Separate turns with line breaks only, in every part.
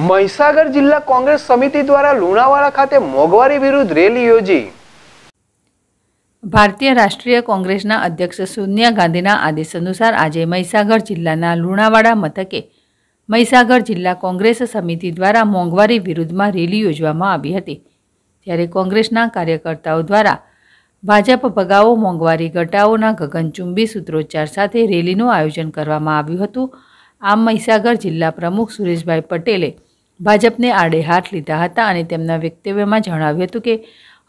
મહીસાગર જિલ્લા કોંગ્રેસ સમિતિ દ્વારા લુણાવાડા ખાતે મોંઘવારી વિરુદ્ધ રેલી યોજી ભારતીય રાષ્ટ્રીય કોંગ્રેસના અધ્યક્ષ સોનિયા ગાંધીના આદેશ અનુસાર આજે મહીસાગર જિલ્લાના લુણાવાડા મથકે મહીસાગર જિલ્લા કોંગ્રેસ સમિતિ દ્વારા મોંઘવારી વિરુદ્ધમાં રેલી યોજવામાં આવી હતી ત્યારે કોંગ્રેસના કાર્યકર્તાઓ દ્વારા ભાજપ ભગાવો મોંઘવારી ઘટાઓના ગગનચુંબી સૂત્રોચ્ચાર સાથે રેલીનું આયોજન કરવામાં આવ્યું હતું આમ મહીસાગર જિલ્લા પ્રમુખ સુરેશભાઈ પટેલે ભાજપને આડે હાથ લીધા હતા અને તેમના વક્તવ્યમાં જણાવ્યું હતું કે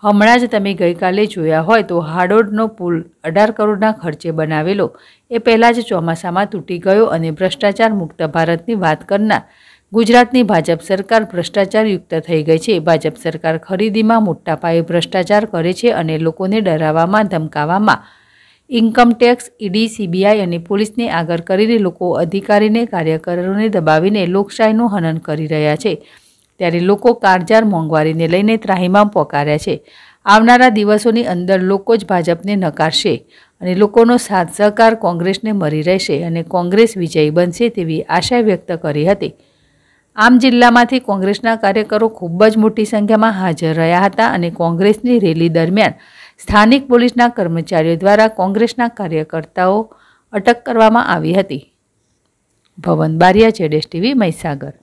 હમણાં જ તમે ગઈકાલે જોયા હોય તો હાડોડનો પુલ અઢાર કરોડના ખર્ચે બનાવેલો એ પહેલાં જ ચોમાસામાં તૂટી ગયો અને ભ્રષ્ટાચાર મુક્ત ભારતની વાત કરનાર ગુજરાતની ભાજપ સરકાર ભ્રષ્ટાચારયુક્ત થઈ ગઈ છે ભાજપ સરકાર ખરીદીમાં મોટા પાયે ભ્રષ્ટાચાર કરે છે અને લોકોને ડરાવવામાં ધમકાવવામાં ઇન્કમટેક્સ ઈડી સીબીઆઈ અને પોલીસને આગળ કરીને લોકો અધિકારીને કાર્યકરોને દબાવીને લોકશાહીનું હનન કરી રહ્યા છે ત્યારે લોકો કારજાર મોંઘવારીને લઈને ત્રાહીમામ પોકાર્યા છે આવનારા દિવસોની અંદર લોકો જ ભાજપને નકારશે અને લોકોનો સાથ સહકાર કોંગ્રેસને મળી રહેશે અને કોંગ્રેસ વિજયી બનશે તેવી આશા વ્યક્ત કરી હતી આમ જિલ્લામાંથી કોંગ્રેસના કાર્યકરો ખૂબ જ મોટી સંખ્યામાં હાજર રહ્યા હતા અને કોંગ્રેસની રેલી દરમિયાન સ્થાનિક પોલીસના કર્મચારીઓ દ્વારા કોંગ્રેસના કાર્યકર્તાઓ અટક કરવામાં આવી હતી ભવન બારિયા જેડેશ ટીવી મહીસાગર